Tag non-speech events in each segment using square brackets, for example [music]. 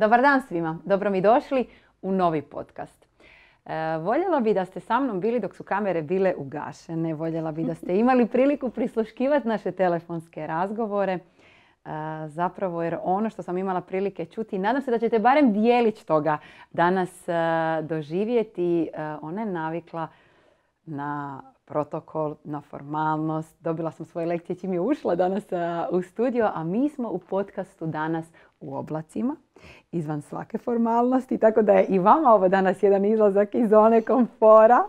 Dobar dan svima, dobro mi došli u novi podcast. E, voljela bi da ste sa mnom bili dok su kamere bile ugašene. Voljela bi da ste [laughs] imali priliku prisluškivati naše telefonske razgovore. E, zapravo jer ono što sam imala prilike čuti, nadam se da ćete barem dijelić toga danas e, doživjeti. Ona je navikla na protokol, na formalnost. Dobila sam svoje lekcije čim je ušla danas u studio, a mi smo u podcastu danas u oblacima, izvan svake formalnosti, tako da je i vama ovo danas jedan izlazak iz zone komfora,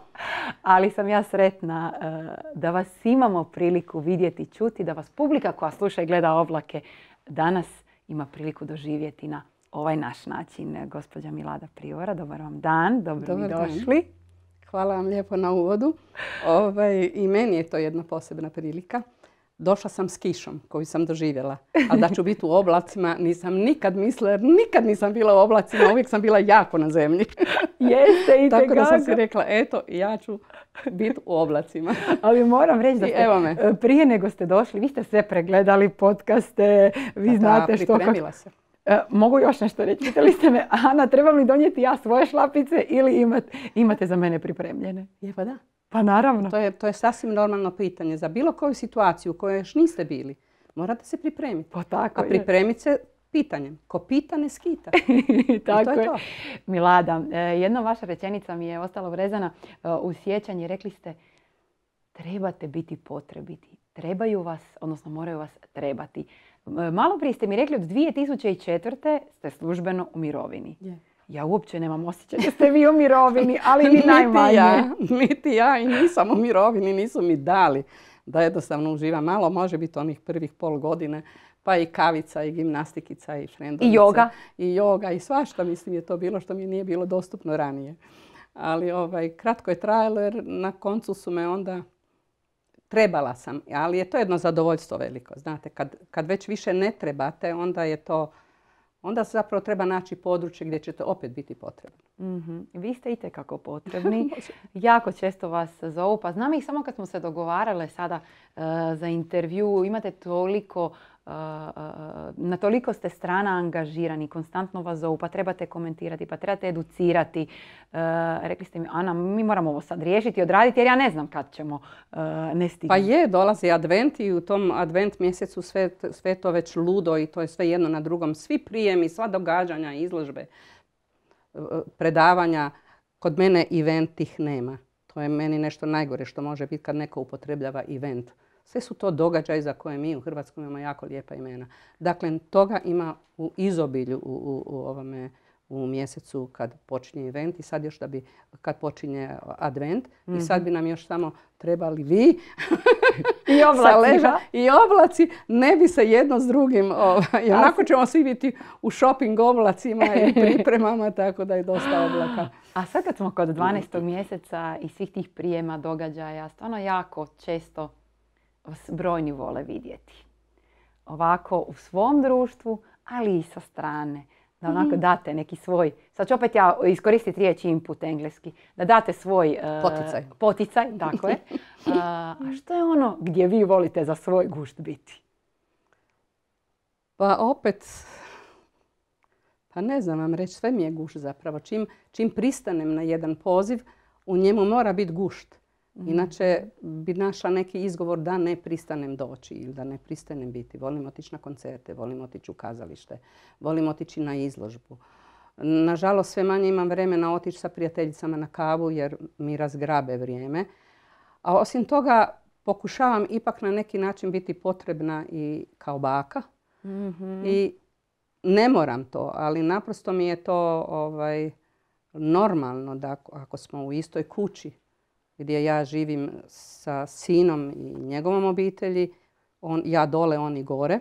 ali sam ja sretna eh, da vas imamo priliku vidjeti, čuti, da vas publika koja sluša i gleda oblake danas ima priliku doživjeti na ovaj naš način. Gospođa Milada Priora, dobar vam dan, dobro mi došli. Hvala vam lijepo na uvodu. Ovaj, I meni je to jedna posebna prilika došla sam s kišom koju sam doživjela. A da ću biti u oblacima nisam nikad mislila, jer nikad nisam bila u oblacima, uvijek sam bila jako na zemlji. [laughs] Jeste i [laughs] Tako da sam si rekla, eto, ja ću biti u oblacima. [laughs] Ali moram reći da e, prije nego ste došli, vi ste sve pregledali, podcaste, vi pa znate da, što... se. E, mogu još nešto reći, pitali ste me, Ana, trebam li donijeti ja svoje šlapice ili imate, imate za mene pripremljene? Je pa da. Pa naravno. To je, to je sasvim normalno pitanje. Za bilo koju situaciju u kojoj još niste bili, morate se pripremiti. Pa tako A pripremiti se pitanjem. Ko pita, ne skita. [laughs] tako je. Milada, e, jedna vaša rečenica mi je ostala vrezana e, u sjećanje. Rekli ste, trebate biti potrebiti. Trebaju vas, odnosno moraju vas trebati. E, malo prije ste mi rekli, od 2004. ste službeno u mirovini ja uopće nemam osjećaj da ste vi u mirovini, ali ni [laughs] najmanje. Ja, [laughs] niti ja i nisam u mirovini, nisu mi dali da jednostavno uživam malo. Može biti onih prvih pol godine, pa i kavica i gimnastikica i frendovica. I joga. I joga i svašta mislim je to bilo što mi nije bilo dostupno ranije. Ali ovaj, kratko je trajalo jer na koncu su me onda trebala sam. Ali je to jedno zadovoljstvo veliko. Znate, kad već više ne trebate, onda je to onda se zapravo treba naći područje gdje ćete opet biti potrebno. Mhm. Vi ste itekako potrebni. [laughs] jako često vas zovu. Pa znam ih samo kad smo se dogovarale sada e, za intervju. Imate toliko na toliko ste strana angažirani, konstantno vas zovu, pa trebate komentirati, pa trebate educirati. E, rekli ste mi, Ana, mi moramo ovo sad riješiti i odraditi jer ja ne znam kad ćemo e, ne Pa je, dolazi advent i u tom advent mjesecu sve, to već ludo i to je sve jedno na drugom. Svi prijemi, sva događanja, izložbe, e, predavanja. Kod mene event ih nema. To je meni nešto najgore što može biti kad neko upotrebljava event. Sve su to događaji za koje mi u Hrvatskom imamo jako lijepa imena. Dakle, toga ima u izobilju u, u ovome u mjesecu kad počinje event i sad još da bi, kad počinje advent i mhm. sad bi nam još samo trebali vi [laughs] I [laughs] oblaci, leža, i oblaci, ne bi se jedno s drugim, ovaj, onako ćemo svi biti u shopping oblacima i [laughs] pripremama, tako da je dosta oblaka. A sad kad smo kod 12. mjeseca i svih tih prijema, događaja, stvarno jako često vas brojni vole vidjeti. Ovako u svom društvu, ali i sa strane. Da onako mhm. date neki svoj, sad ću opet ja iskoristiti riječ input engleski, da date svoj e, poticaj. je. [laughs] a što je ono gdje vi volite za svoj gušt biti? Pa opet, pa ne znam vam reći, sve mi je gušt zapravo. čim pristanem na jedan poziv, u njemu mora biti gušt. Mhm. Inače bi našla neki izgovor da ne pristanem doći ili da ne pristanem biti. Volim otići na koncerte, volim otići u kazalište, volim otići na izložbu. Nažalost, sve manje imam vremena otići sa prijateljicama na kavu jer mi razgrabe vrijeme. A osim toga, pokušavam ipak na neki način biti potrebna i kao baka. Mhm. I ne moram to, ali naprosto mi je to ovaj, normalno da ako smo u istoj kući, gdje ja živim sa sinom i njegovom obitelji, ja dole, oni gore.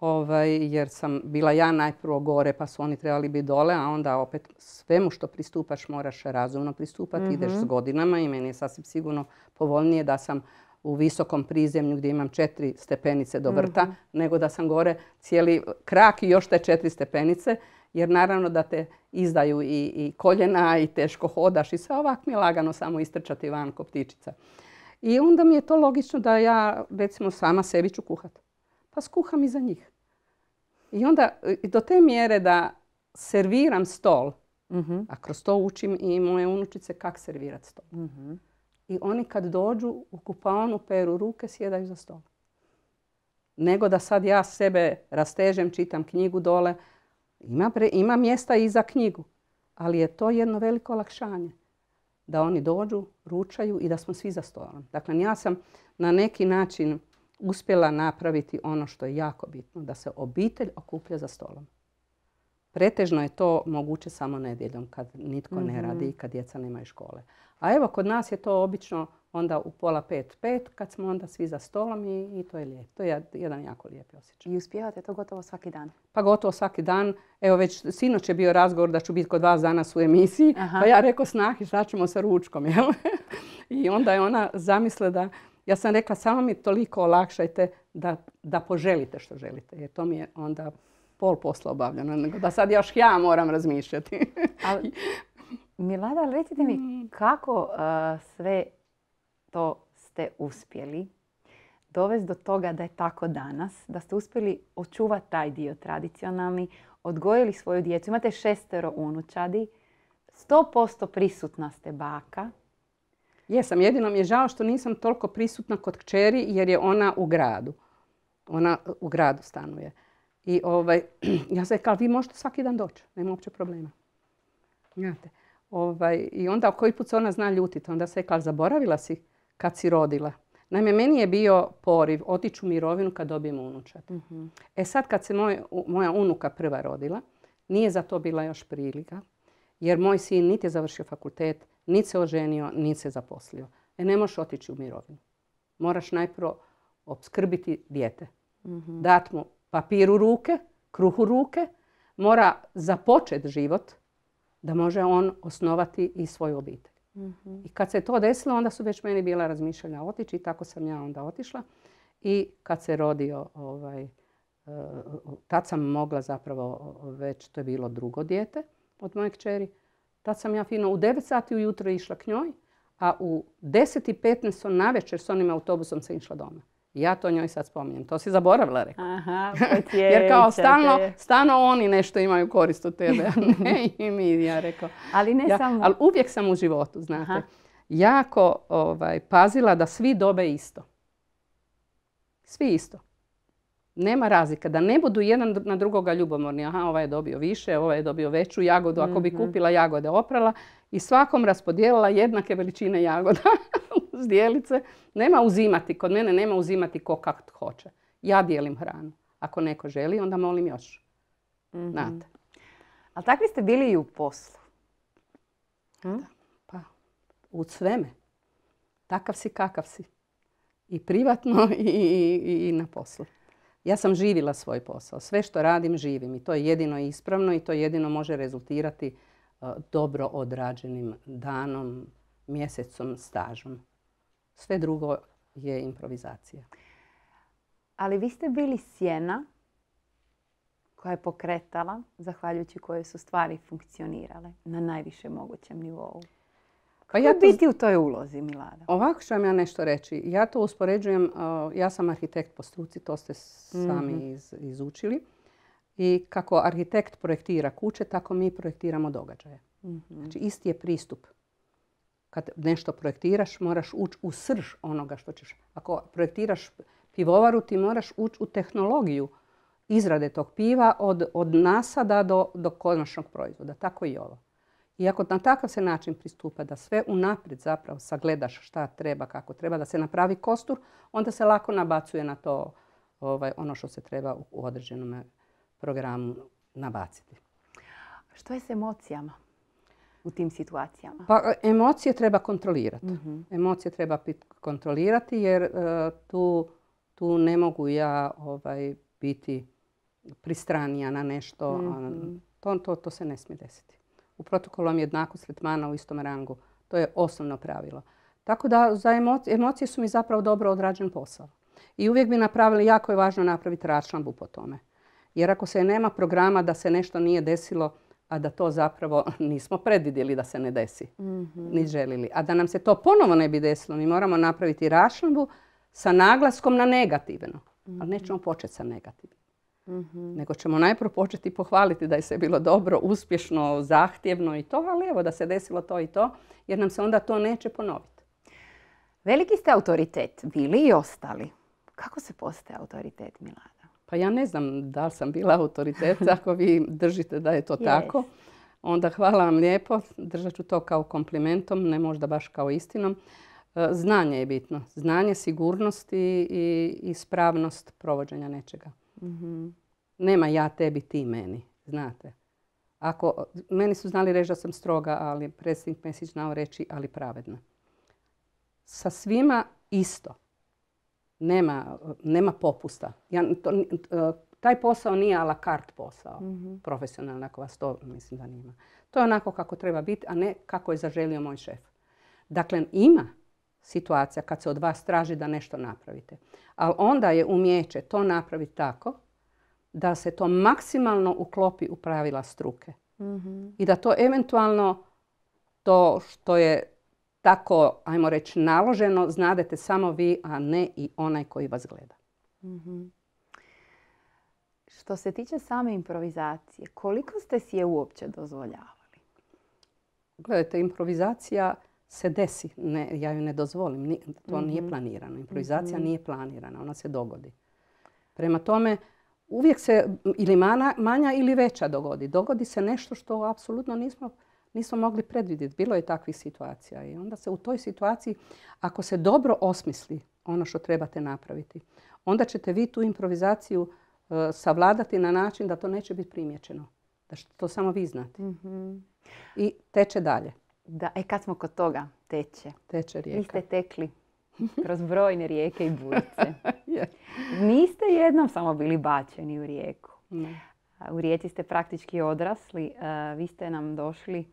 Ovaj, jer sam bila ja najprvo gore pa su oni trebali biti dole, a onda opet svemu što pristupaš moraš razumno pristupati, mhm. ideš s godinama i meni je sasvim sigurno povoljnije da sam u visokom prizemlju gdje imam četiri stepenice do mhm. vrta, nego da sam gore cijeli krak i još te četiri stepenice. Jer naravno da te izdaju i, koljena i teško hodaš i sve ovak mi je lagano samo istrčati van ko ptičica. I onda mi je to logično da ja recimo sama sebi ću kuhati. Pa skuham i za njih. I onda do te mjere da serviram stol, mhm. a kroz to učim i moje unučice kak servirati stol. Mhm. I oni kad dođu u kupaonu, peru ruke, sjedaju za stol. Nego da sad ja sebe rastežem, čitam knjigu dole, ima, mjesta i za knjigu, ali je to jedno veliko olakšanje. Da oni dođu, ručaju i da smo svi za stolom. Dakle, ja sam na neki način uspjela napraviti ono što je jako bitno, da se obitelj okuplja za stolom. Pretežno je to moguće samo nedjeljom kad nitko ne radi mhm. i kad djeca nemaju škole. A evo kod nas je to obično onda u pola pet, pet, kad smo onda svi za stolom i, to je lijep. To je jedan jako lijep osjećaj. I uspijevate to gotovo svaki dan? Pa gotovo svaki dan. Evo već sinoć je bio razgovor da ću biti kod vas danas u emisiji. Pa ja rekao snahi šta ćemo sa ručkom. [laughs] I onda je ona zamisla da... Ja sam rekla samo mi toliko olakšajte da, da poželite što želite. Jer to mi je onda pol posla obavljeno, nego da sad još ja moram razmišljati. Milada, recite mi mm. kako uh, sve to ste uspjeli dovesti do toga da je tako danas, da ste uspjeli očuvati taj dio tradicionalni, odgojili svoju djecu. Imate šestero unučadi, 100% prisutna ste baka. Jesam, jedino mi je žao što nisam toliko prisutna kod kćeri jer je ona u gradu. Ona u gradu stanuje. I ovaj, [clears throat] ja sam rekao vi možete svaki dan doći, nema uopće problema. Znate, ovaj, I onda koji put se ona zna ljutiti, onda se rekla, zaboravila si kad si rodila. Naime, meni je bio poriv otići u mirovinu kad dobijem unučat. Mhm. E sad kad se moja unuka prva rodila, nije za to bila još prilika. Jer moj sin niti je završio fakultet, niti se oženio, niti se zaposlio. E ne možeš otići u mirovinu. Moraš najprvo opskrbiti dijete. Mhm. Dat mu papiru ruke, kruhu ruke, mora započet život da može on osnovati i svoju obitelj. Mhm. I kad se to desilo, onda su već meni bila razmišljanja otići i tako sam ja onda otišla. I kad se rodio, ovaj, e, tad sam mogla zapravo već, to je bilo drugo dijete od moje kćeri, tad sam ja fino u 9 sati ujutro išla k njoj, a u 10 i 15 na večer s onim autobusom sam išla doma ja to njoj sad spominjem. To si zaboravila, rekao. Aha, [laughs] Jer kao stalno, oni nešto imaju korist od tebe, a [laughs] ne i mi, ja rekao. Ali ne samo... Ali uvijek sam u životu, znate. Jako ovaj, pazila da svi dobe isto. Svi isto. Nema razlika. Da ne budu jedan na drugoga ljubomorni. Aha, ovaj je dobio više, ovaj je dobio veću jagodu. Ako bi mhm. kupila jagode oprala i svakom raspodijelila jednake veličine jagoda. [laughs] zdjelice. Nema uzimati, kod mene nema uzimati ko kak hoće. Ja dijelim hranu. Ako neko želi, onda molim još. Mhm. Znate. Ali takvi ste bili i u poslu. Hm? pa, u sveme. Takav si, kakav si. I privatno [laughs] i, na poslu. Ja sam živila svoj posao. Sve što radim, živim. I to je jedino ispravno i to jedino može rezultirati e, dobro odrađenim danom, mjesecom, stažom. Sve drugo je improvizacija. Ali vi ste bili sjena koja je pokretala, zahvaljujući koje su stvari funkcionirale na najviše mogućem nivou. Pa ja biti u toj ulozi, Milada? Ovako ću vam ja nešto reći. Ja to uspoređujem, uh, ja sam arhitekt po struci, to ste sami mhm. izučili. I kako arhitekt projektira kuće, tako mi projektiramo događaje. Mhm. Znači, isti je pristup kad nešto projektiraš, moraš ući u srž onoga što ćeš. Ako projektiraš pivovaru, ti moraš ući u tehnologiju izrade tog piva od, od nasada do, do konačnog proizvoda. Tako i ovo. I ako na takav se način pristupa da sve unaprijed zapravo sagledaš šta treba, kako treba, da se napravi kostur, onda se lako nabacuje na to ovaj, ono što se treba u određenom programu nabaciti. Što je s emocijama? u tim situacijama? Pa e, emocije treba kontrolirati. Mhm. Emocije treba kontrolirati jer e, tu, tu ne mogu ja ovaj, biti pristranija na nešto. Mhm. To, to, se ne smije desiti. U protokolu vam je jednakost u istom rangu. To je osnovno pravilo. Tako da za emocije, emocije su mi zapravo dobro odrađen posao. I uvijek bi napravili, jako je važno napraviti račlambu po tome. Jer ako se nema programa da se nešto nije desilo a da to zapravo [laughs] nismo predvidjeli da se ne desi, mhm. ni želili. A da nam se to ponovo ne bi desilo, mi moramo napraviti rašlambu sa naglaskom na negativno. Ali mhm. nećemo početi sa negativnim. Mhm. Nego ćemo najpropočeti početi pohvaliti da je sve bilo dobro, uspješno, zahtjevno i to, ali evo da se desilo to i to, jer nam se onda to neće ponoviti. Veliki ste autoritet bili i ostali. Kako se postaje autoritet, Milana? Pa ja ne znam da li sam bila autoritet, ako vi držite da je to [laughs] tako. Onda hvala vam lijepo, držat ću to kao komplimentom, ne možda baš kao istinom. E, znanje je bitno. Znanje, sigurnost i ispravnost provođenja nečega. Mhm. Nema ja tebi, ti meni, znate. Ako, meni su znali reći da sam stroga, ali predsjednik Mesić znao reći, ali pravedna. Sa svima isto nema, popusta. E, taj posao nije a la carte posao, mm ako vas to mislim da nima. To je onako kako treba biti, a ne kako je zaželio moj šef. Dakle, ima situacija kad se od vas traži da nešto napravite. Ali onda je umjeće to napraviti tako da se to maksimalno uklopi u pravila struke. Mhm. I da to eventualno to što je tako, ajmo reći, naloženo, znadete samo vi, a ne i onaj koji vas gleda. Mhm. Što se tiče same improvizacije, koliko ste si je uopće dozvoljavali? Gledajte, improvizacija se desi. ja ju ne dozvolim. to mhm. nije planirano. Improvizacija mhm. nije planirana. Ona se dogodi. Prema tome, uvijek se ili manja ili veća dogodi. Dogodi se nešto što apsolutno nismo nismo mogli predvidjeti. Bilo je takvih situacija i onda se u toj situaciji, ako se dobro osmisli ono što trebate napraviti, onda ćete vi tu improvizaciju e, savladati na način da to neće biti primjećeno. Da to samo vi znate. Mhm. I teče dalje. Da, e kad smo kod toga, teče. Teče rijeka. Vi ste tekli kroz brojne rijeke i bujice. [laughs] Niste jednom samo bili bačeni u rijeku. U rijeci ste praktički odrasli. Vi ste nam došli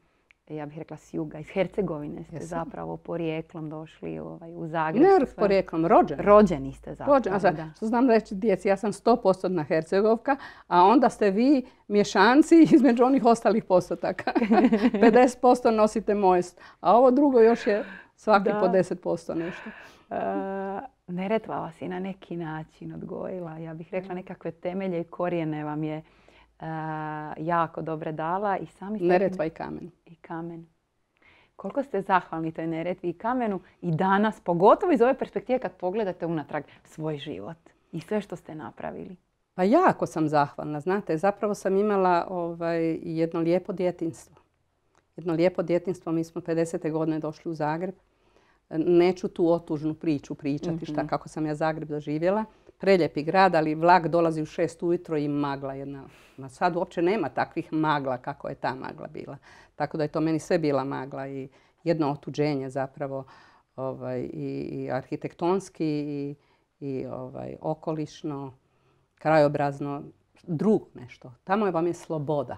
E, ja bih rekla s juga, iz Hercegovine ste zapravo porijeklom došli ovaj, u Zagreb. Ne porijeklom, rođeni. Rođeni ste zapravo. da. što znam reći djeci, ja sam 100% Hercegovka, a onda ste vi mješanci [laughs] između onih ostalih postotaka. 50% [laughs] nosite moje, a ovo drugo još je svaki da. po 10% nešto. E, neretva vas je na neki način odgojila. Ja bih rekla nekakve temelje i korijene vam je jako dobre dala. I sami Neretva pa i kamen. I kamen. Koliko ste zahvalni toj Neretvi i kamenu i danas, pogotovo iz ove perspektive kad pogledate unatrag svoj život i sve što ste napravili. Pa jako sam zahvalna, znate. Zapravo sam imala ovaj, jedno lijepo djetinstvo. Jedno lijepo djetinstvo. Mi smo 50. godine došli u Zagreb. Neću tu otužnu priču pričati šta mhm. kako sam ja Zagreb doživjela preljepi grad, ali vlak dolazi u šest ujutro i magla jedna. Na sad uopće nema takvih magla kako je ta magla bila. Tako da je to meni sve bila magla i jedno otuđenje zapravo ovaj, i, arhitektonski i, ovaj, okolišno, krajobrazno, drugo nešto. Tamo je vam je sloboda.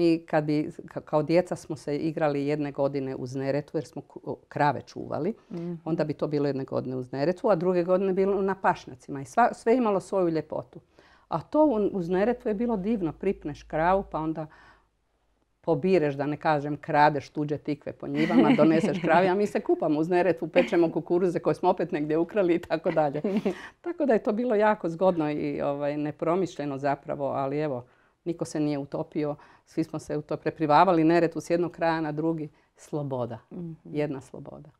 Mi kad bi, kao djeca smo se igrali jedne godine uz Neretvu jer smo krave čuvali. Mhm. Onda bi to bilo jedne godine uz Neretvu, a druge godine bilo na pašnjacima. I sva, sve imalo svoju ljepotu. A to uz Neretvu je bilo divno. Pripneš kravu pa onda pobireš, da ne kažem, kradeš tuđe tikve po njivama, [laughs] doneseš kravi, a mi se kupamo uz neretu, pečemo kukuruze koje smo opet negdje ukrali i tako dalje. [laughs] Tako da je to bilo jako zgodno i ovaj, nepromišljeno zapravo, ali evo, niko se nije utopio, svi smo se u to preprivavali, neretu s jednog kraja na drugi. Sloboda, mhm. jedna sloboda.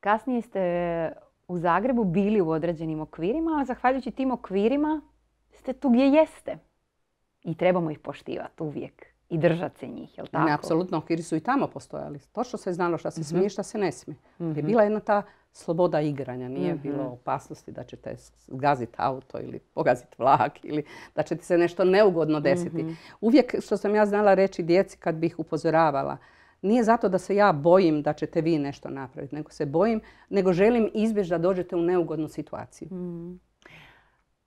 Kasnije ste u Zagrebu bili u određenim okvirima, ali zahvaljujući tim okvirima ste tu gdje jeste. I trebamo ih poštivati uvijek i držati se njih, jel tako? Ne, apsolutno, okviri su i tamo postojali. Točno se znalo što se mhm. smije, što se ne smije. Mhm. Je bila jedna ta sloboda igranja. Nije mhm. bilo opasnosti da ćete te zgaziti auto ili pogaziti vlak ili da će ti se nešto neugodno desiti. Mhm. Uvijek što sam ja znala reći djeci kad bih upozoravala, nije zato da se ja bojim da ćete vi nešto napraviti, nego se bojim, nego želim izbjeći da dođete u neugodnu situaciju. Mhm.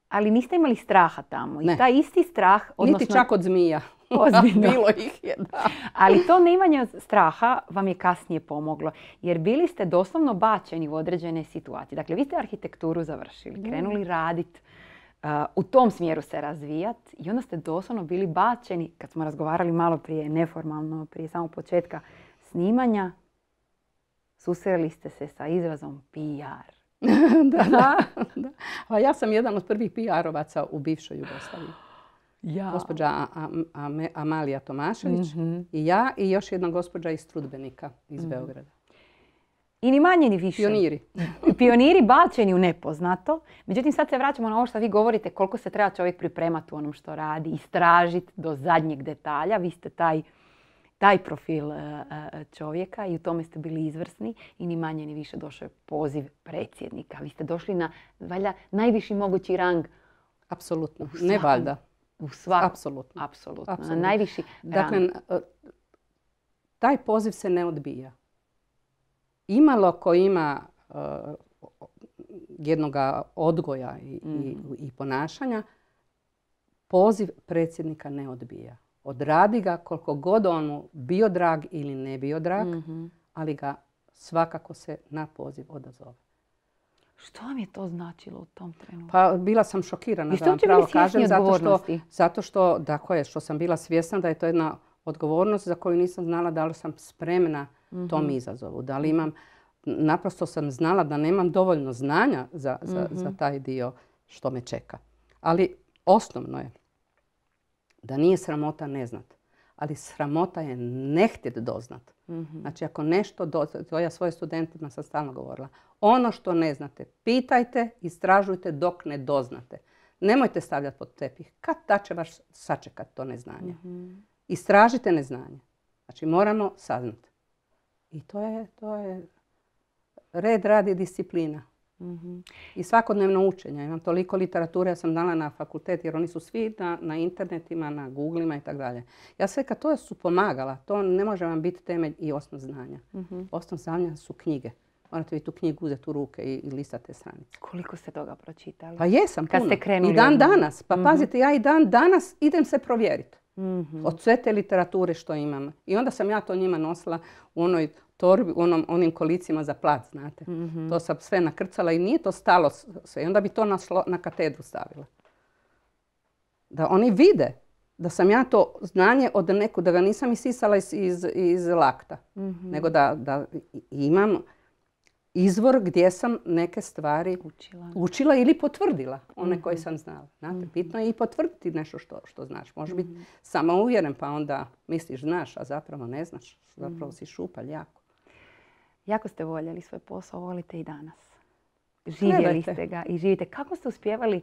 Ali niste imali straha tamo. I taj isti strah... Odnosno... Niti čak od zmija. [laughs] Ozbiljno. Bilo ih je, da. Ali to neimanje straha vam je kasnije pomoglo, jer bili ste doslovno bačeni u određene situacije. Dakle, vi ste arhitekturu završili, krenuli raditi, uh, u tom smjeru se razvijati i onda ste doslovno bili bačeni, kad smo razgovarali malo prije, neformalno, prije samog početka snimanja, susreli ste se sa izrazom PR. [laughs] da, da, [laughs] ja sam jedan od prvih PR-ovaca u bivšoj Jugoslaviji. Ja. Gospođa Amalija Tomašević mhm. i ja i još jedna gospođa iz Trudbenika iz mhm. Beograda. I ni manje ni više. Pioniri. [laughs] Pioniri bačeni u nepoznato. Međutim, sad se vraćamo na ovo što vi govorite, koliko se treba čovjek pripremati u onom što radi, istražiti do zadnjeg detalja. Vi ste taj, taj profil e, e, čovjeka i u tome ste bili izvrsni i ni manje ni više došao je poziv predsjednika. Vi ste došli na valjda najviši mogući rang. Apsolutno, ne valjda u svakom. Apsolutno. Apsolutno. Na Najviši Dakle, e, taj poziv se ne odbija. Imalo ko ima e, jednoga jednog odgoja mhm. i, ponašanja, poziv predsjednika ne odbija. Odradi ga koliko god on bio drag ili ne bio drag, mhm. ali ga svakako se na poziv odazove. Što vam je to značilo u tom trenutku? Pa bila sam šokirana, da vam pravo kažem, zato što, zato što, je, dakle, što sam bila svjesna da je to jedna odgovornost za koju nisam znala da li sam spremna mhm. tom izazovu, da li imam, naprosto sam znala da nemam dovoljno znanja za, mhm. taj dio što me čeka. Ali osnovno je da nije sramota ne znati ali sramota je ne htjet doznat. Mhm. Znači ako nešto, doznate, to ja svojim studentima sam stalno govorila, ono što ne znate, pitajte, istražujte dok ne doznate. Nemojte stavljati pod tepih. Kad ta će vas sačekat to neznanje? Mhm. Istražite neznanje. Znači moramo saznati. I to je, to je red radi disciplina. Mhm. I svakodnevno učenje. Imam toliko literature, ja sam dala na fakultet jer oni su svi na, internetima, na googlima i tako dalje. Ja sve kad to su pomagala, to ne može vam biti temelj i osnov znanja. Mhm. Osnov znanja su knjige. Morate vi tu knjigu uzeti u ruke i, listate stranice. Koliko ste toga pročitali? Pa jesam Kad puno. I dan danas. Pa mhm. pazite, ja i dan danas idem se provjeriti. Mhm. Od sve te literature što imam. I onda sam ja to njima nosila u onoj torbi, u onim kolicima za plac, znate. Mhm. To sam sve nakrcala i nije to stalo sve. I onda bi to na katedru stavila. Da oni vide da sam ja to znanje od neku, da ga nisam isisala iz, lakta. Mhm. Nego da imam izvor gdje sam neke stvari učila, učila ili potvrdila, one koje mhm. sam znala. Znate, mhm. bitno je i potvrditi nešto što, što znaš. Može biti mhm. samo uvjeren pa onda misliš znaš, a zapravo ne znaš. Zapravo si šupalj jako. Jako ste voljeli svoj posao, volite i danas. Živjeli ste ga i živite. Kako ste uspjevali?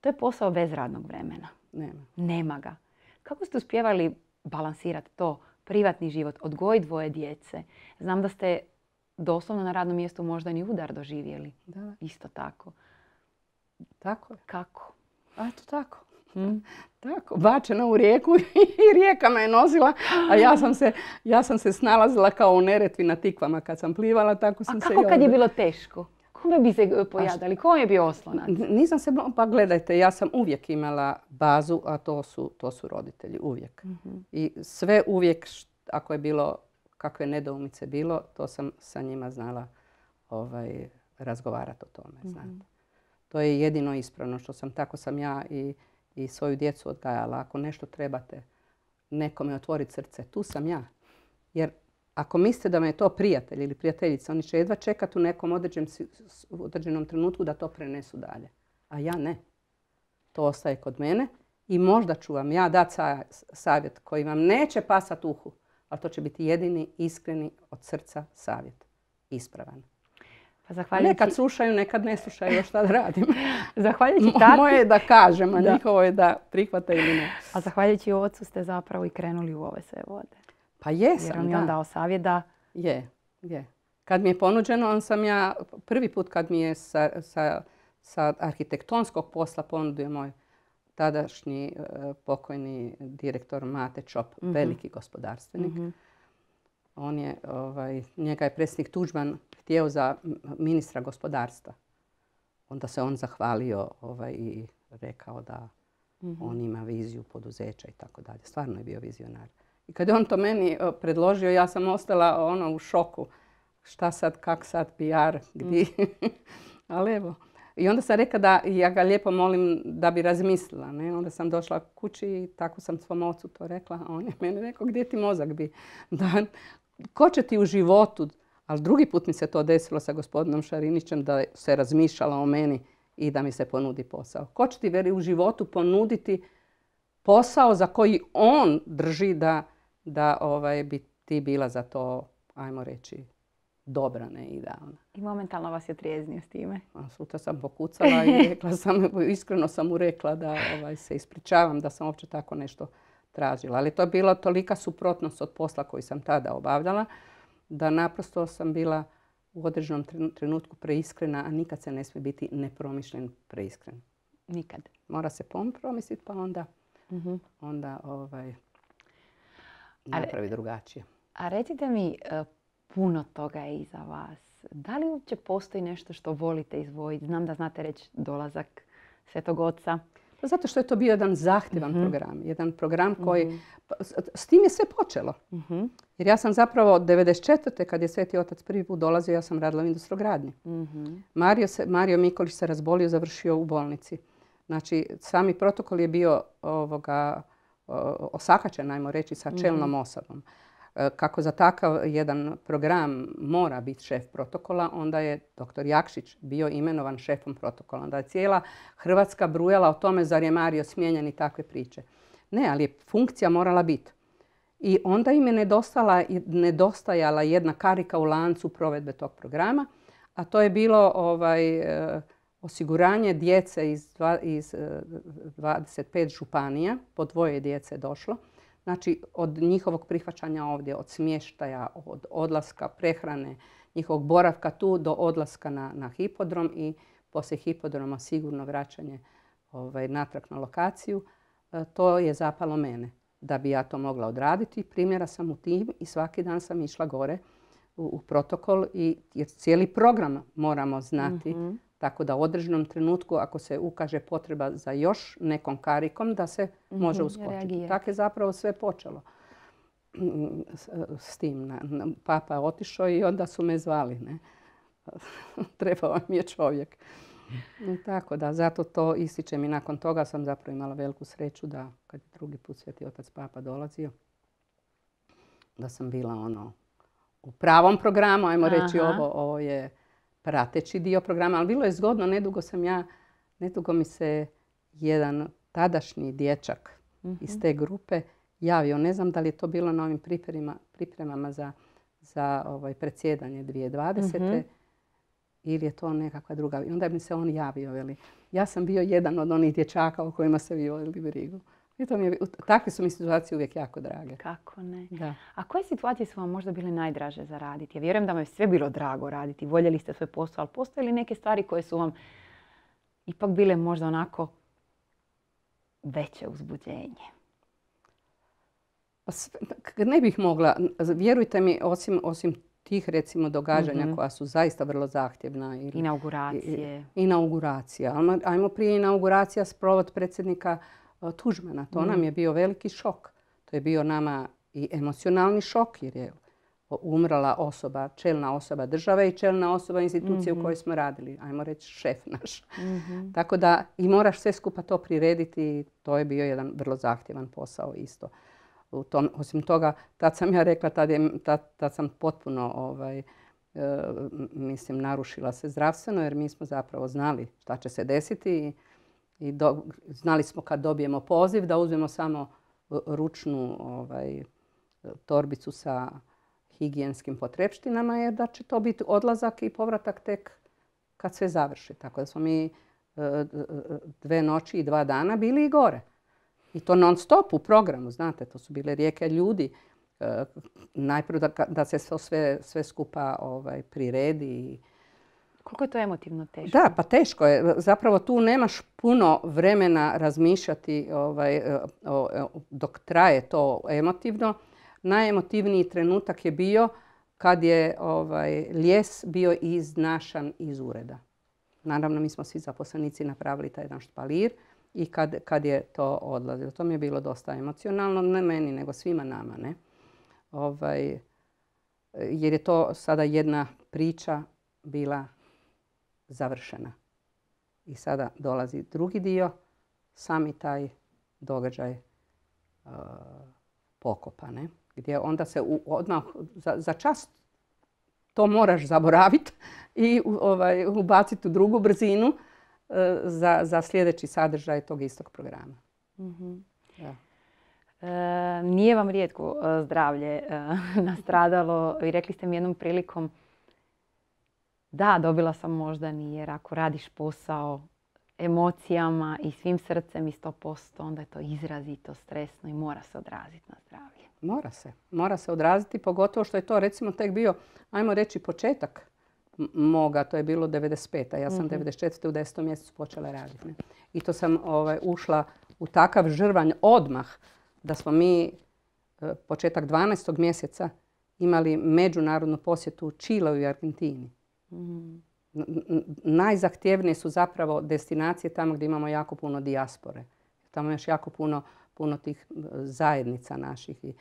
To je posao bez radnog vremena. Nema. Nema ga. Kako ste uspjevali balansirati to? Privatni život, odgoj dvoje djece. Znam da ste doslovno na radnom mjestu možda ni udar doživjeli. Da. Isto tako. Tako je. Kako? A to tako. Hmm? [laughs] Tako, bačena u rijeku [laughs] i rijeka me je nozila, a ja sam se, ja sam se snalazila kao u Neretvi na tikvama kad sam plivala, tako sam a se... A kad je bilo teško? Kome bi se e, pojadali? Kome je bio oslonac? Nisam se... Pa gledajte, ja sam uvijek imala bazu, a to su, to su roditelji, uvijek. Mhm. I sve uvijek, ako je bilo kakve nedoumice bilo, to sam sa njima znala ovaj, razgovarati o tome. Mhm. To je jedino ispravno što sam, tako sam ja i, svoju djecu odgajala. Ako nešto trebate nekome otvoriti srce, tu sam ja. Jer ako mislite da me je to prijatelj ili prijateljica, oni će jedva čekati u nekom određenom trenutku da to prenesu dalje. A ja ne. To ostaje kod mene i možda ću vam ja dati savjet koji vam neće pasati uhu ali to će biti jedini, iskreni, od srca savjet. Ispravan. Pa zahvaljujući... Nekad slušaju, nekad ne slušaju, šta da radim. [laughs] zahvaljujući Moje je da kažem, a njihovo je da prihvate ili ne. A zahvaljujući ocu ste zapravo i krenuli u ove sve vode. Pa jesam, Jer on je on dao savjet da... Je, je. Kad mi je ponuđeno, on sam ja, prvi put kad mi je sa, sa arhitektonskog posla ponudio moj tadašnji e, pokojni direktor Mate Čop, mhm. veliki gospodarstvenik. Mhm. On je, ovaj, njega je predsjednik Tuđman htio za ministra gospodarstva. Onda se on zahvalio ovaj, i rekao da mhm. on ima viziju poduzeća i tako dalje. Stvarno je bio vizionar. I kad je on to meni e, predložio, ja sam ostala ono u šoku. Šta sad, kak sad, PR, gdje? [laughs] Ali evo, i onda sam rekla da ja ga lijepo molim da bi razmislila. Ne? Onda sam došla kući i tako sam svom ocu to rekla. A on je meni rekao gdje ti mozak bi? Da, ko će ti u životu? Ali drugi put mi se to desilo sa gospodinom Šarinićem da se razmišljala o meni i da mi se ponudi posao. Ko će ti veri u životu ponuditi posao za koji on drži da, da ovaj, bi ti bila za to, ajmo reći, dobra, ne idealna. I momentalno vas je trijeznio s time? A sutra sam pokucala i rekla sam, iskreno sam mu rekla da ovaj, se ispričavam da sam uopće tako nešto tražila. Ali to je bila tolika suprotnost od posla koji sam tada obavljala da naprosto sam bila u određenom trenutku preiskrena, a nikad se ne smije biti nepromišljen preiskren. Nikad. Mora se pom promisliti pa onda, mhm. onda ovaj, napravi a drugačije. A recite mi, e, puno toga je iza vas. Da li uopće postoji nešto što volite izvojiti? Znam da znate reći dolazak Svetog Oca. Pa zato što je to bio jedan zahtjevan mhm. program. Jedan program mhm. koji... Pa, s tim je sve počelo. Mhm. Jer ja sam zapravo od 1994. kad je Sveti Otac prvi put dolazio, ja sam radila u industrogradnji. Mario, se, Mario Mikolić se razbolio, završio u bolnici. Znači, sami protokol je bio ovoga, osakačen, najmo reći, sa čelnom osobom. E, kako za takav jedan program mora biti šef protokola, onda je dr. Jakšić bio imenovan šefom protokola. Onda je cijela Hrvatska brujala o tome zar je Mario smijenjen i takve priče. Ne, ali je funkcija morala biti. I onda im je nedostajala jedna karika u lancu provedbe tog programa, a to je bilo ovaj, e, osiguranje djece iz, iz 25 e, županija, po dvoje djece je došlo, Znači od njihovog prihvaćanja ovdje, od smještaja, od odlaska prehrane, njihovog boravka tu do odlaska na, na hipodrom i poslije hipodroma sigurno vraćanje ovaj, natrag na lokaciju, e, to je zapalo mene da bi ja to mogla odraditi. Primjera sam u tim i svaki dan sam išla gore u, protokol i jer cijeli program moramo znati mhm. Tako da u određenom trenutku ako se ukaže potreba za još nekom karikom da se mhm, može uskočiti. Tako je zapravo sve počelo s, tim. Papa je otišao i onda su me zvali. Ne? [laughs] Trebao mi je čovjek. Mhm. Tako da, zato to ističem i nakon toga sam zapravo imala veliku sreću da kad je drugi put Sveti Otac Papa dolazio, da sam bila ono u pravom programu, ajmo reći ovo, ovo je prateći dio programa, ali bilo je zgodno, nedugo sam ja, nedugo mi se jedan tadašnji dječak mhm. iz te grupe javio. Ne znam da li je to bilo na ovim pripremama za, ovaj predsjedanje 2020. Mhm. ili je to nekakva druga. I onda mi se on javio. Veli. Ja sam bio jedan od onih dječaka o kojima se vi vodili brigu. I takve su mi situacije uvijek jako drage. Kako ne. Da. A koje situacije su vam možda bile najdraže za raditi? Ja vjerujem da vam je sve bilo drago raditi. Voljeli ste svoj posao, ali postoje li neke stvari koje su vam ipak bile možda onako veće uzbuđenje? Pa ne bih mogla. Vjerujte mi, osim, osim tih recimo događanja mhm. koja su zaista vrlo zahtjevna. inauguracije. I, inauguracija. Ajmo prije inauguracija sprovod predsjednika tužmena To nam mm. je bio veliki šok. To je bio nama i emocionalni šok jer je umrla osoba, čelna osoba države i čelna osoba institucije u mhm. kojoj smo radili. Ajmo reći šef naš. Mhm. Tako da i moraš sve skupa to prirediti. To je bio jedan vrlo zahtjevan posao isto. osim toga, tad sam ja rekla, tad, sam potpuno ovaj, e, mislim, narušila se zdravstveno jer mi smo zapravo znali šta će se desiti i i znali smo kad dobijemo poziv da uzmemo samo e, ručnu ovaj, torbicu sa higijenskim potrepštinama jer da će to biti odlazak i povratak tek kad sve završi. Tako da smo mi e, e, dve noći i dva dana bili i gore. I to non stop u programu, znate, to su bile rijeke ljudi. E, da, se sve, sve skupa ovaj, priredi i koliko je to emotivno teško? Da, pa teško je. Zapravo tu nemaš puno vremena razmišljati ovaj, e, e, dok traje to emotivno. Najemotivniji trenutak je bio kad je ovaj, bio iznašan iz ureda. Naravno, mi smo svi zaposlenici napravili taj jedan špalir i kad, je to odlazilo. To mi je bilo dosta emocionalno, ne meni, nego svima nama. Ovaj, e, jer je to sada jedna priča bila završena. I sada dolazi drugi dio, sami taj događaj e, pokopa, gdje onda se odmah za, čast to moraš zaboraviti i ovaj, ubaciti u drugu brzinu e, za, sljedeći sadržaj tog istog programa. Mhm. E, nije vam rijetko zdravlje [laughs] nastradalo i rekli ste mi jednom prilikom da, dobila sam možda ni jer ako radiš posao emocijama i svim srcem i 100%, onda je to izrazito stresno i mora se odraziti na zdravlje. Mora se. Mora se odraziti, pogotovo što je to recimo tek bio, ajmo reći, početak moga, to je bilo 95. Ja sam mm 94. u 10. mjesecu počela raditi. I to sam ovaj, ušla u takav žrvanj odmah da smo mi e, početak 12. mjeseca imali međunarodnu posjetu u Čileu i Argentini. Najzahtjevnije su zapravo destinacije tamo gdje imamo jako puno dijaspore. Tamo je još jako puno, puno tih zajednica naših. I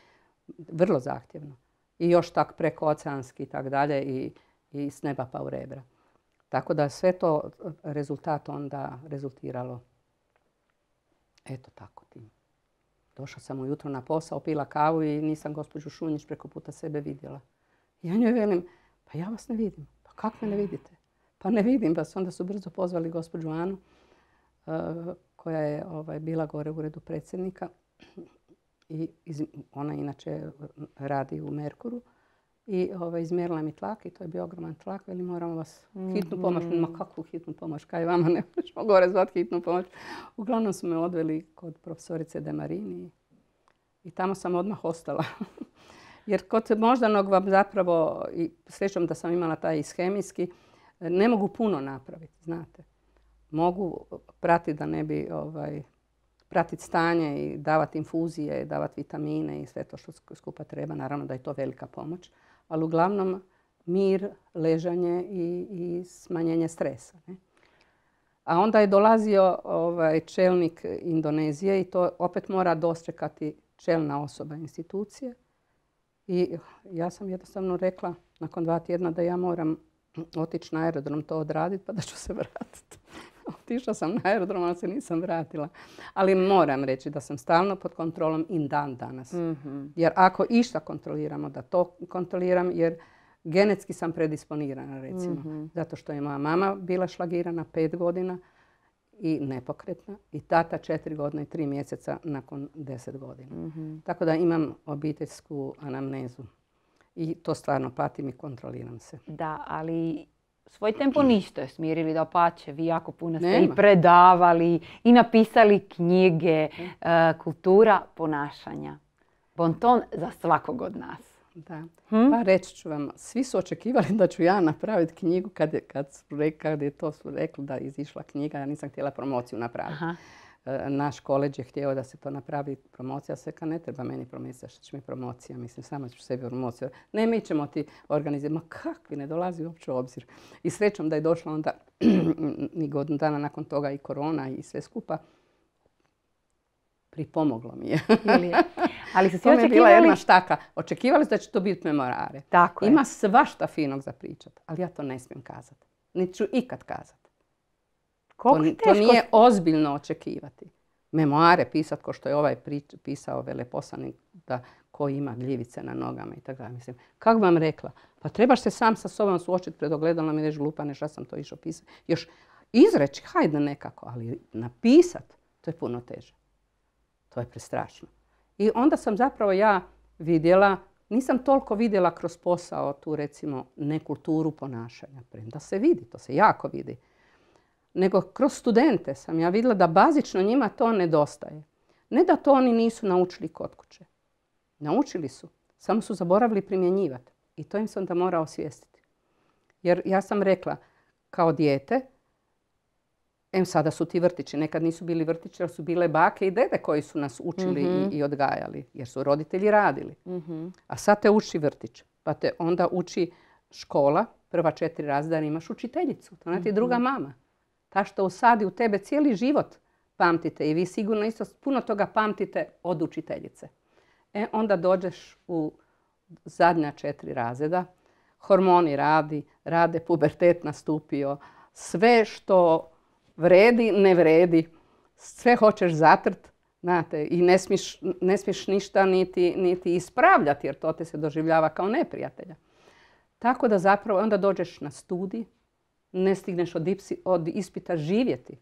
vrlo zahtjevno. I još tak preko oceanski i tako dalje i, i s neba pa u rebra. Tako da sve to e, rezultat onda rezultiralo. Eto tako tim. Došao sam ujutro na posao, pila kavu i nisam gospođu Šunjić preko puta sebe vidjela. Ja njoj velim, pa ja vas ne vidim kako me ne vidite? Pa ne vidim vas. Pa onda su brzo pozvali gospođu Anu eh, koja je ovaj, bila gore u uredu predsjednika i ona inače radi u Merkuru i ovaj, izmjerila mi tlak i to je bio ogroman tlak, veli moramo vas hitnu pomoć, mhm. ma kakvu hitnu pomoć, kaj vama ne možemo gore zvati hitnu pomoć. Uglavnom su me odveli kod profesorice Demarini i tamo sam odmah ostala. [laughs] Jer kod moždanog vam zapravo, i srećom da sam imala taj ishemijski, ne mogu puno napraviti, znate. Mogu pratiti da ne bi ovaj, pratiti stanje i davati infuzije, davati vitamine i sve to što skupa treba. Naravno da je to velika pomoć. Ali uglavnom mir, ležanje i, smanjenje stresa. Ne? A onda je dolazio ovaj, čelnik Indonezije i to opet mora dostrekati čelna osoba institucije i ja sam jednostavno rekla nakon dva tjedna da ja moram otići na aerodrom to odraditi pa da ću se vratiti. [laughs] Otišla sam na aerodrom, ali se nisam vratila. Ali moram reći da sam stalno pod kontrolom i dan danas. Mhm. Jer ako išta kontroliramo, da to kontroliram jer genetski sam predisponirana recimo. Mhm. Zato što je moja mama bila šlagirana pet godina i nepokretna i tata četiri godine i tri mjeseca nakon deset godina. Mhm. Tako da imam obiteljsku anamnezu i to stvarno patim i kontroliram se. Da, ali svoj tempo je smirili da pače. Vi jako puno ste i predavali i napisali knjige, mhm. eh, kultura ponašanja. Bonton za svakog od nas. Da. Hm? Pa reći ću vam, svi su očekivali da ću ja napraviti knjigu kad je, kad su, je to su rekli da je izišla knjiga, ja nisam htjela promociju napraviti. E, naš koleđ je htio da se to napravi promocija, sve ka ne treba meni promocija, što će mi promocija, mislim, sama ću sebi promociju. Ne, mi ćemo ti organizirati, ma kakvi, ne dolazi uopće u obzir. I srećom da je došla onda [clears throat] ni godinu dana nakon toga i korona i sve skupa pripomoglo mi je. Ali [laughs] se bila jedna štaka. Očekivali su da će to biti memorare. Tako Ima svašta finog za pričat, ali ja to ne smijem kazati. Niti ću ikad kazati. To, nije ozbiljno očekivati. Memoare pisat, ko što je ovaj pisao veleposlanik, ovaj da ko ima gljivice na nogama i tako Mislim, kako vam rekla? Pa trebaš se sam sa sobom suočiti pred ogledalom i reći glupane šta sam to išao pisati. Još izreći, hajde nekako, ali napisat, to je puno teže. To je prestrašno. I onda sam zapravo ja vidjela, nisam toliko vidjela kroz posao tu recimo nekulturu ponašanja, premda se vidi, to se jako vidi. Nego kroz studente sam ja vidjela da bazično njima to nedostaje. Ne da to oni nisu naučili kod kuće. Naučili su, samo su zaboravili primjenjivati. I to im sam da mora osvijestiti. Jer ja sam rekla, kao dijete, Em sada su ti vrtići. Nekad nisu bili vrtići, ali su bile bake i dede koji su nas učili i, mhm. odgajali. Jer su roditelji radili. Mhm. A sad te uči vrtić. Pa te onda uči škola. Prva četiri razdana imaš učiteljicu. To ona je druga mhm. mama. Ta što usadi u tebe cijeli život pamtite. I vi sigurno isto puno toga pamtite od učiteljice. E onda dođeš u zadnja četiri razreda. Hormoni radi, rade, pubertet nastupio. Sve što vredi, ne vredi. Sve hoćeš zatrt, znate, i ne smiješ, ništa niti, ispravljati, jer to te se doživljava kao neprijatelja. Tako da zapravo onda dođeš na studij, ne stigneš od, od ispita živjeti.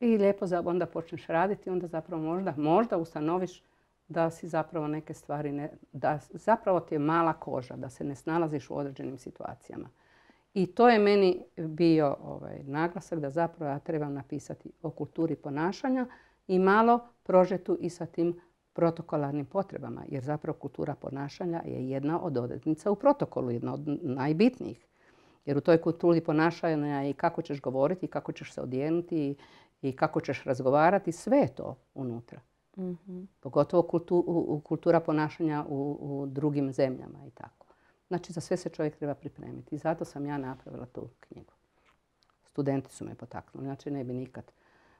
I lijepo onda počneš raditi, onda zapravo možda, možda ustanoviš da si zapravo neke stvari, ne, da zapravo ti je mala koža, da se ne snalaziš u određenim situacijama. I to je meni bio ovaj, naglasak da zapravo ja trebam napisati o kulturi ponašanja i malo prožetu i sa tim protokolarnim potrebama. Jer zapravo kultura ponašanja je jedna od odrednica u protokolu, jedna od najbitnijih. Jer u toj kulturi ponašanja i kako ćeš govoriti, i kako ćeš se odijenuti i kako ćeš razgovarati, sve je to unutra. Mhm. Pogotovo kultura ponašanja u, u drugim zemljama i tako. Znači, za sve se čovjek treba pripremiti. I zato sam ja napravila tu knjigu. Studenti su me potaknuli, znači ne bi nikad.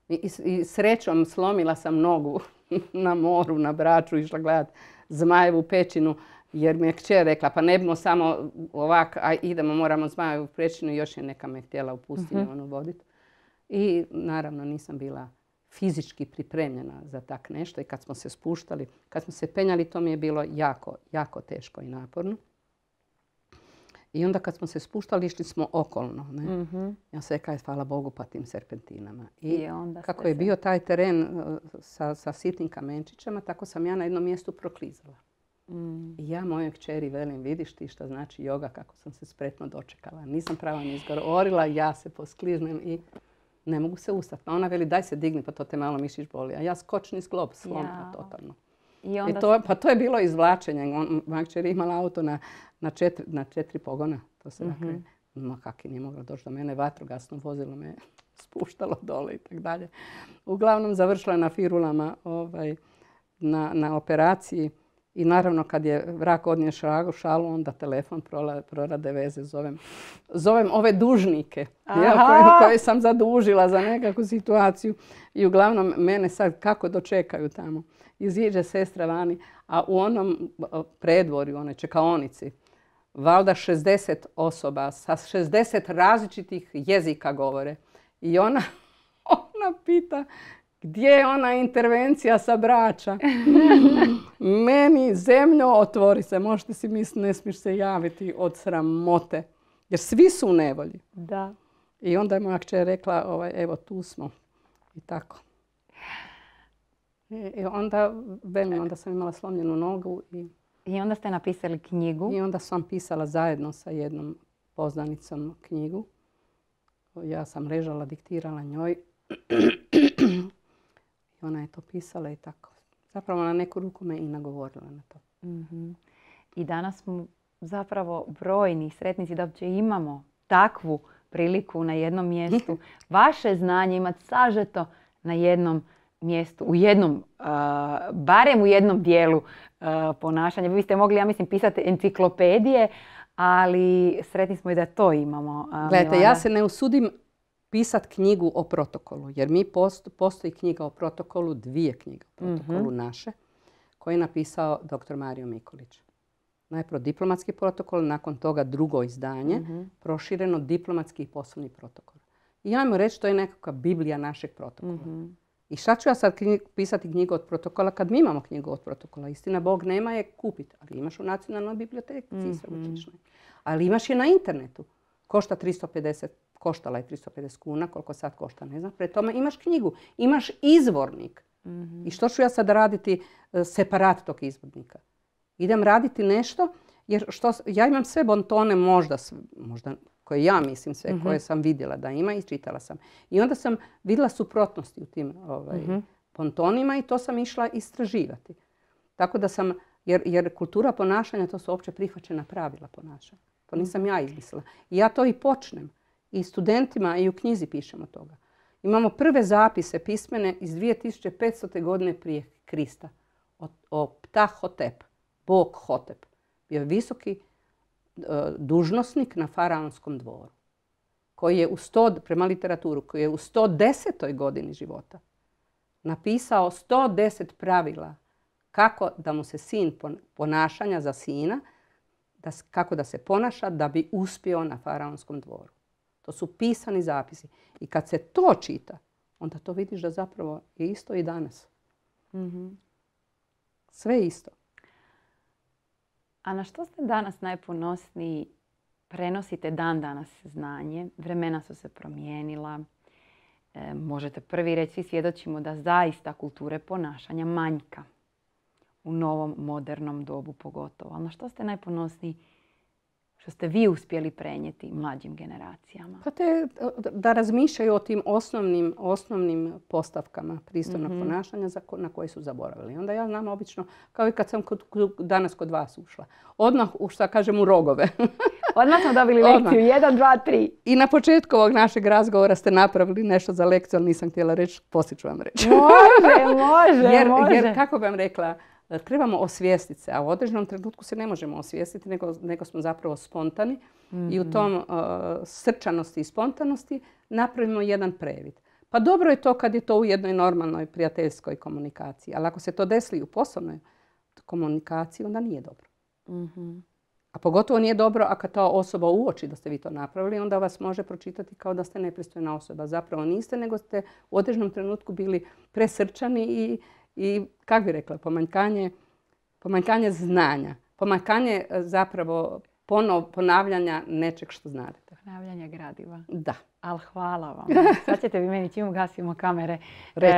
I, srećom slomila sam nogu [laughs] na moru, na braču, išla gledat zmajevu pećinu, jer mi je kćer rekla, pa ne bimo samo ovak, a idemo, moramo zmajevu pećinu, i još je neka me htjela upustiti, i mhm. ono voditi. I naravno nisam bila fizički pripremljena za tak nešto i kad smo se spuštali, kad smo se penjali, to mi je bilo jako, jako teško i naporno. I onda kad smo se spuštali, išli smo okolno. Ne? Mhm. Ja se kaj, hvala Bogu, pa tim serpentinama. I, onda kako je bio taj teren e, sa, sa sitnim kamenčićama, tako sam ja na jednom mjestu proklizala. Mm. I ja mojoj kćeri velim, vidiš ti šta znači joga, kako sam se spretno dočekala. Nisam prava ni izgorila, ja se poskliznem i ne mogu se ustati. Pa ona veli, daj se digni, pa to te malo mišić boli. A ja skočni sklop slom totalno pa to je bilo izvlačenje. Moja je imala auto na, četiri, pogona. To se mhm. dakle, ma nije mogla doći do mene, vatrogasno vozilo me [laughs] spuštalo dole i tako dalje. Uglavnom završila na firulama ovaj, na, operaciji. I naravno kad je vrak odnije šragu, šalu, onda telefon prorade veze. Zovem, zovem ove dužnike koje sam zadužila za nekakvu situaciju. I uglavnom mene sad kako dočekaju tamo iziđe sestra vani, a u onom predvorju, onoj čekaonici, valjda 60 osoba sa 60 različitih jezika govore. I [laughs] ona, pita gdje je ona intervencija sa braća? [laughs] Meni, zemljo, otvori se. Možete si misliti, ne smiješ se javiti od sramote. Jer svi su u nevolji. Da. I onda je moja kćer rekla, ovaj, evo tu smo. I tako. I e, e onda, velim, onda sam imala slomljenu nogu. I, I onda ste napisali knjigu? I onda sam pisala zajedno sa jednom poznanicom knjigu. Ja sam režala, diktirala njoj. [clears throat] I ona je to pisala i tako. Zapravo na neku ruku me i nagovorila na to. Mhm. I danas smo zapravo brojni sretnici da uopće imamo takvu priliku na jednom mjestu. [laughs] Vaše znanje imati sažeto na jednom mjestu, u jednom, barem u jednom dijelu ponašanja. Vi ste mogli, ja mislim, pisati enciklopedije, ali sretni smo i da to imamo. Gledajte, ja se ne usudim pisati knjigu o protokolu, jer mi postoji knjiga o protokolu, dvije knjige o protokolu mhm. naše, koje je napisao dr. Mario Mikolić. Najprvo diplomatski protokol, nakon toga drugo izdanje, mhm. prošireno diplomatski i poslovni protokol. I ajmo reći, to je nekakva biblija našeg protokola. Mhm. I šta ću ja sad pisati knjigu od protokola kad mi imamo knjigu od protokola? Istina, Bog nema je kupiti, ali imaš u nacionalnoj biblioteci mm Ali imaš je na internetu. Košta 350, koštala je 350 kuna, koliko sad košta, ne znam. Pre tome imaš knjigu, imaš izvornik. Mhm. I što ću ja sad raditi e, separat tog izvornika? Idem raditi nešto, jer ja imam sve bontone, možda, možda koje ja mislim sve, koje mhm. sam vidjela da ima i čitala sam. I onda sam vidjela suprotnosti u tim ovaj, mhm. pontonima i to sam išla istraživati. Tako da sam, jer, kultura ponašanja to su opće prihvaćena pravila ponašanja. To mhm. nisam ja izmislila. I ja to i počnem. I studentima i u knjizi pišemo toga. Imamo prve zapise pismene iz 2500. godine prije Krista. O, Ptahotep, bog Hotep. Bio je visoki E, dužnosnik na faraonskom dvoru, koji je u 100, prema literaturu, koji je u 110. godini života napisao 110 pravila kako da mu se sin ponašanja za sina, kako da se ponaša da bi uspio na faraonskom dvoru. To su pisani zapisi. I kad se to čita, onda to vidiš da zapravo je isto i danas. Mhm. Sve isto. A na što ste danas najponosniji? Prenosite dan danas znanje, vremena su se promijenila. E, možete prvi reći, svi svjedočimo da zaista kulture ponašanja manjka u novom modernom dobu pogotovo. Ali na što ste najponosniji što ste vi uspjeli prenijeti mlađim generacijama? Pa te, da razmišljaju o tim osnovnim, osnovnim postavkama pristojnog mhm. ponašanja na koje su zaboravili. Onda ja znam obično, kao i kad sam danas kod vas ušla, odmah, u šta kažem, u rogove. [laughs] Odmah smo dobili lekciju, jedan, dva, tri. I na početku ovog našeg razgovora ste napravili nešto za lekciju, ali nisam htjela reći, poslije ću vam reći. Može, [laughs] jer, Jer kako bi vam rekla, E, trebamo osvijestiti se, a u određenom trenutku se ne možemo osvijestiti, nego, smo zapravo spontani i u mhm. tom e, srčanosti i spontanosti napravimo jedan previd. Pa dobro je to kad je to u jednoj normalnoj prijateljskoj komunikaciji, ali ako se to desli u poslovnoj komunikaciji, onda nije dobro. Mhm. A pogotovo nije dobro ako ta osoba uoči da ste vi to napravili, onda vas može pročitati kao da ste nepristojna osoba. Zapravo niste, nego ste u određenom trenutku bili presrčani i i, kako bi rekla, pomanjkanje, pomanjkanje znanja. Pomanjkanje e, zapravo ponavljanja nečeg što znate. Ponavljanje gradiva. Da. Ali hvala vam. [laughs] Sad ćete vi meni čim gasimo kamere reći,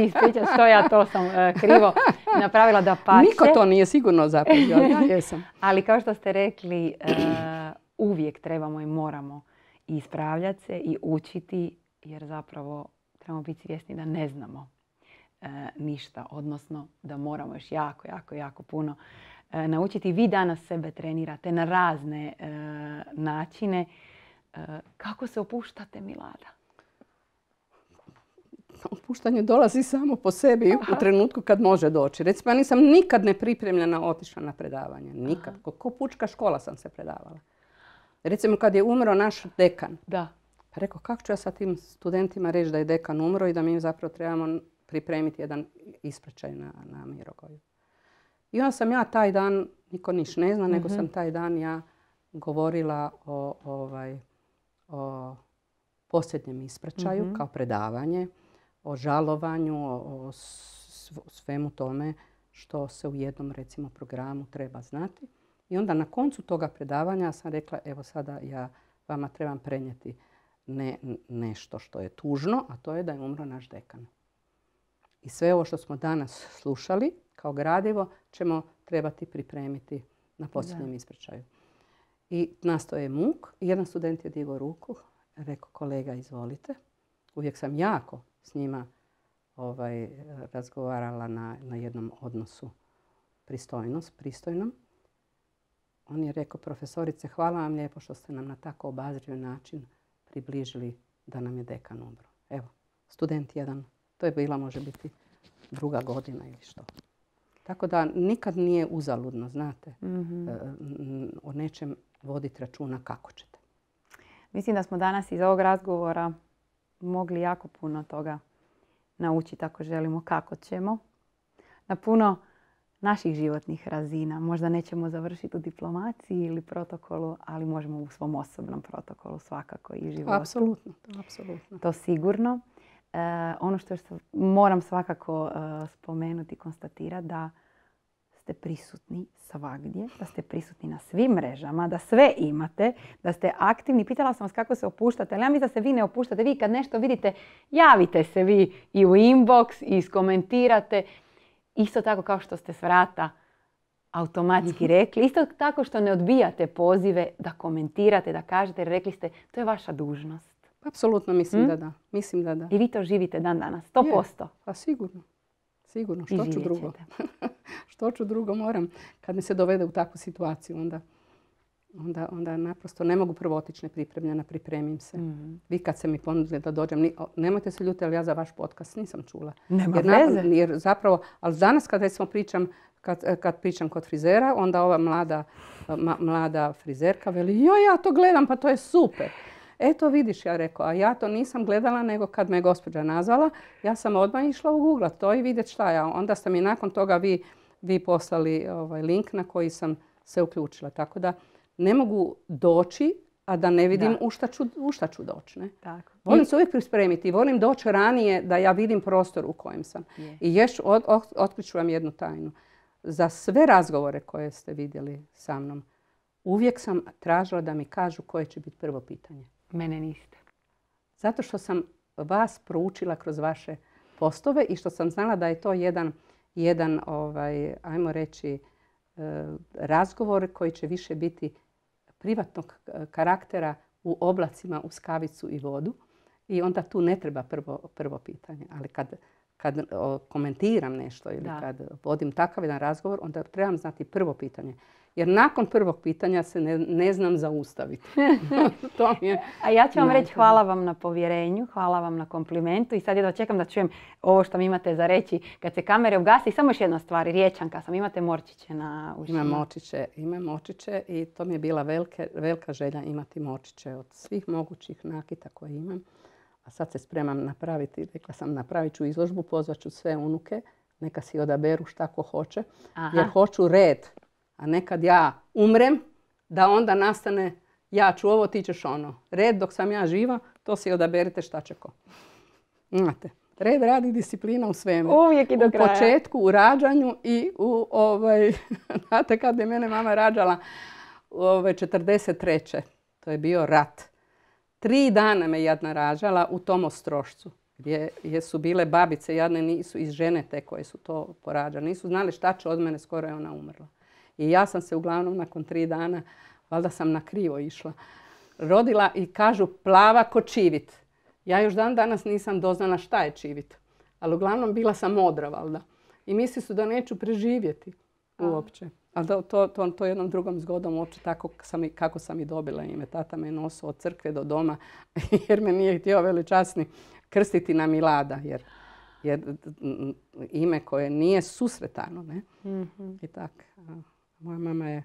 i e, reći što ja to sam e, krivo napravila da pače. Niko to nije sigurno zapravo. ali [laughs] ali kao što ste rekli, uvijek trebamo i moramo ispravljati se i učiti jer zapravo trebamo biti svjesni da ne znamo. E, ništa, odnosno da moramo još jako, jako, jako puno e, naučiti. Vi danas sebe trenirate na razne e, načine. Kako se opuštate, Milada? [laughs] Opuštanje dolazi samo po sebi u trenutku kad može doći. Recimo, ja nisam nikad pripremljena otišla na predavanje. Nikad. Kako pučka škola sam se predavala. Recimo, kad je umro naš dekan. Da. Pa rekao, kako ću ja sa tim studentima reći da je dekan umro i da mi zapravo trebamo pripremiti jedan ispraćaj na, na Mirogoju. I onda sam ja taj dan, niko niš ne zna, nego sam mhm. taj dan ja govorila o, ovaj, o posljednjem ispraćaju mhm. kao predavanje, o žalovanju, o, o svemu tome što se u jednom recimo programu treba znati. I onda na koncu toga predavanja sam rekla evo sada ja vama trebam prenijeti ne, nešto što je tužno, a to je da je umro naš dekan. I sve ovo što smo danas slušali kao gradivo ćemo trebati pripremiti na posljednjem ispričaju. I nastoje muk. Jedan student je digao ruku. Rekao, kolega, izvolite. Uvijek sam jako s njima ovaj, razgovarala na, jednom odnosu pristojnost, pristojnom. On je rekao, profesorice, hvala vam lijepo što ste nam na tako obazriv način približili da nam je dekan umro. Evo, student jedan to je bila, može biti, druga godina ili što. Tako da nikad nije uzaludno, znate, mhm. e, o nečem voditi računa kako ćete. Mislim da smo danas iz ovog razgovora mogli jako puno toga naučiti ako želimo kako ćemo. Na puno naših životnih razina. Možda nećemo završiti u diplomaciji ili protokolu, ali možemo u svom osobnom protokolu svakako i životu. Apsolutno, apsolutno. To sigurno. E, ono što moram svakako e, spomenuti i konstatirati da ste prisutni svagdje, da ste prisutni na svim mrežama, da sve imate, da ste aktivni. Pitala sam vas kako se opuštate, ali ja mislim da se vi ne opuštate. Vi kad nešto vidite, javite se vi i u inbox i iskomentirate. Isto tako kao što ste s vrata automatski [laughs] rekli. Isto tako što ne odbijate pozive da komentirate, da kažete, rekli ste to je vaša dužnost. Apsolutno mislim hm? da da. Mislim da da. I vi to živite dan danas, 100%? posto? pa sigurno. Sigurno, što ću drugo? [laughs] što ću drugo moram kad me se dovede u takvu situaciju onda onda, naprosto ne mogu prvo otići nepripremljena, pripremim se. Mhm. Vi kad se mi ponudili da dođem, nemojte se ljutiti, ali ja za vaš podcast nisam čula. Nema jer, jer zapravo, ali danas kad recimo pričam, kad, e, pričam kod frizera, onda ova mlada, mlada frizerka veli, joj ja to gledam, pa to je super. E to vidiš, ja rekao, a ja to nisam gledala nego kad me je gospođa nazvala, ja sam odmah išla u Google to i vidjeti šta ja. Onda ste mi nakon toga vi, vi poslali ovaj link na koji sam se uključila. Tako da ne mogu doći, a da ne vidim da. U, šta ću, u šta ću doći. Ne? Tako. Volim se uvijek pripremiti i volim doći ranije da ja vidim prostor u kojem sam. I još otkriću vam jednu tajnu. Za sve razgovore koje ste vidjeli sa mnom, uvijek sam tražila da mi kažu koje će biti prvo pitanje. Mene niste. Zato što sam vas proučila kroz vaše postove i što sam znala da je to jedan, jedan ovaj, ajmo reći, e, razgovor koji će više biti privatnog e, karaktera u oblacima u skavicu i vodu. I onda tu ne treba prvo, prvo pitanje. Ali kad, kad komentiram nešto ili da. kad vodim takav jedan razgovor, onda trebam znati prvo pitanje. Jer nakon prvog pitanja se ne, ne znam zaustaviti. [laughs] to mi je A ja ću vam reći hvala vam na povjerenju, hvala vam na komplimentu i sad jedva čekam da čujem ovo što mi imate za reći. Kad se kamere ugasi, samo još jedna stvar, riječanka sam, imate morčiće na uši? Imam morčiće. imam i to mi je bila velika želja imati močiće od svih mogućih nakita koje imam. A sad se spremam napraviti, rekla sam napravit ću izložbu, pozvat ću sve unuke, neka si odaberu šta ko hoće. Jer hoću red, a nekad ja umrem, da onda nastane ja ću ovo, ti ćeš ono. Red dok sam ja živa, to si odaberite šta će ko. Znate, red radi disciplina u svemu. Uvijek i do kraja. U početku, u rađanju i u ovaj, [laughs] znate kad je mene mama rađala, u ovaj, 43. To je bio rat. Tri dana me jadna rađala u tom ostrošcu gdje, gdje su bile babice jadne nisu iz žene te koje su to porađale. Nisu znali šta će od mene, skoro je ona umrla. I ja sam se uglavnom nakon tri dana, valjda sam na krivo išla, rodila i kažu plava ko čivit. Ja još dan danas nisam doznala šta je čivit. Ali uglavnom bila sam modra valjda. I misli su da neću preživjeti uopće. Ali to, to, to jednom drugom zgodom uopće tako sam, kako sam i dobila ime. Tata me nosu od crkve do doma [laughs] jer me nije htio veličasni krstiti na Milada. Jer, jer ime koje nije susretano. Ne? Mhm. I tako. Moja mama je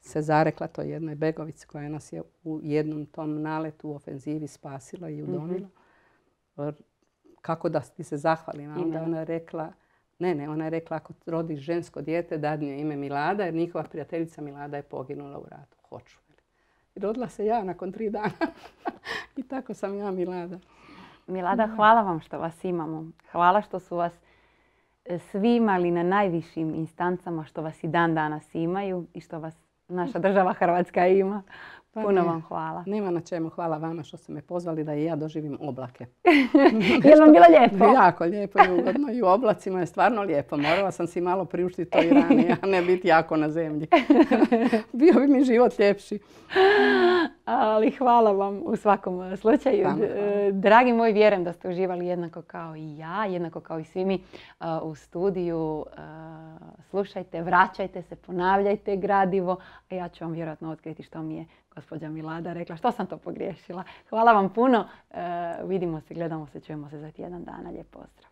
se zarekla toj jednoj begovici koja nas je u jednom tom naletu u ofenzivi spasila i udomila. Mhm. Kako da ti se zahvalim? onda ona je rekla, ne, ne, ona je rekla ako rodiš žensko dijete dadi je ime Milada jer njihova prijateljica Milada je poginula u ratu. Hoću. I rodila se ja nakon tri dana. [laughs] I tako sam ja Milada. Milada, hvala vam što vas imamo. Hvala što su vas svima, ali na najvišim instancama što vas i dan danas imaju i što vas naša država Hrvatska ima pa Puno vam hvala. Nema na čemu. Hvala vama što ste me pozvali da i ja doživim oblake. [laughs] je vam bilo lijepo? Jako lijepo i ugodno. I u oblacima je stvarno lijepo. Morala sam si malo priuštiti to i ranije, a ne biti jako na zemlji. [laughs] Bio bi mi život ljepši. Ali hvala vam u svakom slučaju. E, dragi moji, vjerujem da ste uživali jednako kao i ja, jednako kao i svi mi e, u studiju. E, slušajte, vraćajte se, ponavljajte gradivo. A ja ću vam vjerojatno otkriti što mi je gospođa Milada rekla što sam to pogriješila. Hvala vam puno. E, vidimo se, gledamo se, čujemo se za tjedan dana. Lijep pozdrav.